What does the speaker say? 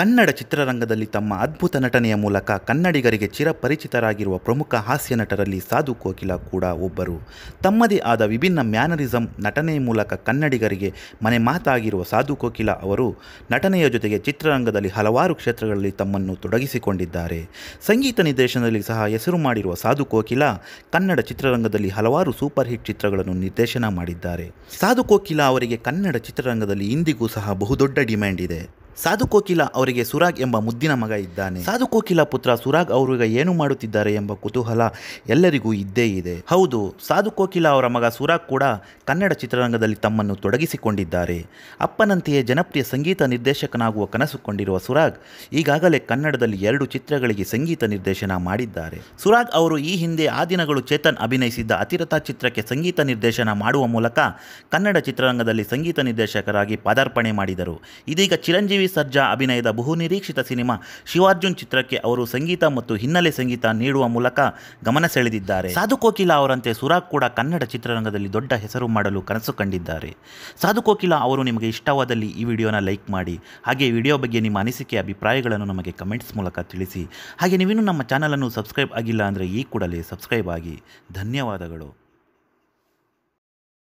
ಕನ್ನಡ ಚಿತ್ರರಂಗದಲ್ಲಿ ತಮ್ಮ ಅದ್ಭುತ ನಟನೆಯ ಮೂಲಕ ಕನ್ನಡಿಗರಿಗೆ ಚಿರಪರಿಚಿತರಾಗಿರುವ ಪ್ರಮುಖ ಹಾಸ್ಯ ನಟರಲ್ಲಿ ಸಾಧು ಕೋಕಿಲ ಕೂಡ ಒಬ್ಬರು ತಮ್ಮದೇ ಆದ ವಿಭಿನ್ನ ಮ್ಯಾನರಿಸಂ ನಟನೆಯ ಮೂಲಕ ಕನ್ನಡಿಗರಿಗೆ ಮನೆ ಮಾತಾಗಿರುವ ಸಾಧು ಕೋಕಿಲ ಅವರು ನಟನೆಯ ಜೊತೆಗೆ ಚಿತ್ರರಂಗದಲ್ಲಿ ಹಲವಾರು ಕ್ಷೇತ್ರಗಳಲ್ಲಿ ತಮ್ಮನ್ನು ತೊಡಗಿಸಿಕೊಂಡಿದ್ದಾರೆ ಸಂಗೀತ ನಿರ್ದೇಶನದಲ್ಲಿ ಸಹ ಹೆಸರು ಮಾಡಿರುವ ಸಾಧು ಕೋಕಿಲ ಕನ್ನಡ ಚಿತ್ರರಂಗದಲ್ಲಿ ಹಲವಾರು ಸೂಪರ್ ಹಿಟ್ ಚಿತ್ರಗಳನ್ನು ನಿರ್ದೇಶನ ಮಾಡಿದ್ದಾರೆ ಸಾಧು ಕೋಕಿಲ ಅವರಿಗೆ ಕನ್ನಡ ಚಿತ್ರರಂಗದಲ್ಲಿ ಇಂದಿಗೂ ಸಹ ಬಹುದೊಡ್ಡ ಡಿಮ್ಯಾಂಡ್ ಇದೆ ಸಾಧು ಕೋಕಿಲ ಅವರಿಗೆ ಸುರಾಗ್ ಎಂಬ ಮುದ್ದಿನ ಮಗ ಇದ್ದಾನೆ ಸಾಧು ಕೋಕಿಲ ಪುತ್ರ ಸುರಾಗ್ ಅವರಿಗೆ ಏನು ಮಾಡುತ್ತಿದ್ದಾರೆ ಎಂಬ ಕುತೂಹಲ ಎಲ್ಲರಿಗೂ ಇದ್ದೇ ಇದೆ ಹೌದು ಸಾಧು ಕೋಕಿಲ ಅವರ ಮಗ ಸುರಾಗ್ ಕೂಡ ಕನ್ನಡ ಚಿತ್ರರಂಗದಲ್ಲಿ ತಮ್ಮನ್ನು ತೊಡಗಿಸಿಕೊಂಡಿದ್ದಾರೆ ಅಪ್ಪನಂತೆಯೇ ಜನಪ್ರಿಯ ಸಂಗೀತ ನಿರ್ದೇಶಕನಾಗುವ ಕನಸು ಕೊಂಡಿರುವ ಸುರಾಗ್ ಈಗಾಗಲೇ ಕನ್ನಡದಲ್ಲಿ ಎರಡು ಚಿತ್ರಗಳಿಗೆ ಸಂಗೀತ ನಿರ್ದೇಶನ ಮಾಡಿದ್ದಾರೆ ಸುರಾಗ್ ಅವರು ಈ ಹಿಂದೆ ಆ ದಿನಗಳು ಚೇತನ್ ಅಭಿನಯಿಸಿದ್ದ ಅತಿರಥಾ ಚಿತ್ರಕ್ಕೆ ಸಂಗೀತ ನಿರ್ದೇಶನ ಮಾಡುವ ಮೂಲಕ ಕನ್ನಡ ಚಿತ್ರರಂಗದಲ್ಲಿ ಸಂಗೀತ ನಿರ್ದೇಶಕರಾಗಿ ಪಾದಾರ್ಪಣೆ ಮಾಡಿದರು ಇದೀಗ ಚಿರಂಜೀವಿ ಸರ್ಜಾ ಅಭಿನಯದ ಬಹುನಿರೀಕ್ಷಿತ ಸಿನಿಮಾ ಶಿವಾರ್ಜುನ್ ಚಿತ್ರಕ್ಕೆ ಅವರು ಸಂಗೀತ ಮತ್ತು ಹಿನ್ನೆಲೆ ಸಂಗೀತ ನೀಡುವ ಮೂಲಕ ಗಮನ ಸೆಳೆದಿದ್ದಾರೆ ಸಾಧು ಕೋಕಿಲ ಅವರಂತೆ ಸುರಾಕ್ ಕೂಡ ಕನ್ನಡ ಚಿತ್ರರಂಗದಲ್ಲಿ ದೊಡ್ಡ ಹೆಸರು ಮಾಡಲು ಕನಸು ಕಂಡಿದ್ದಾರೆ ಸಾಧು ಕೋಕಿಲ ಅವರು ನಿಮಗೆ ಇಷ್ಟವಾದಲ್ಲಿ ಈ ವಿಡಿಯೋನ ಲೈಕ್ ಮಾಡಿ ಹಾಗೆ ವಿಡಿಯೋ ಬಗ್ಗೆ ನಿಮ್ಮ ಅನಿಸಿಕೆ ಅಭಿಪ್ರಾಯಗಳನ್ನು ನಮಗೆ ಕಮೆಂಟ್ಸ್ ಮೂಲಕ ತಿಳಿಸಿ ಹಾಗೆ ನೀವಿನ್ನೂ ನಮ್ಮ ಚಾನಲನ್ನು ಸಬ್ಸ್ಕ್ರೈಬ್ ಆಗಿಲ್ಲ ಅಂದರೆ ಈ ಕೂಡಲೇ ಸಬ್ಸ್ಕ್ರೈಬ್ ಆಗಿ ಧನ್ಯವಾದಗಳು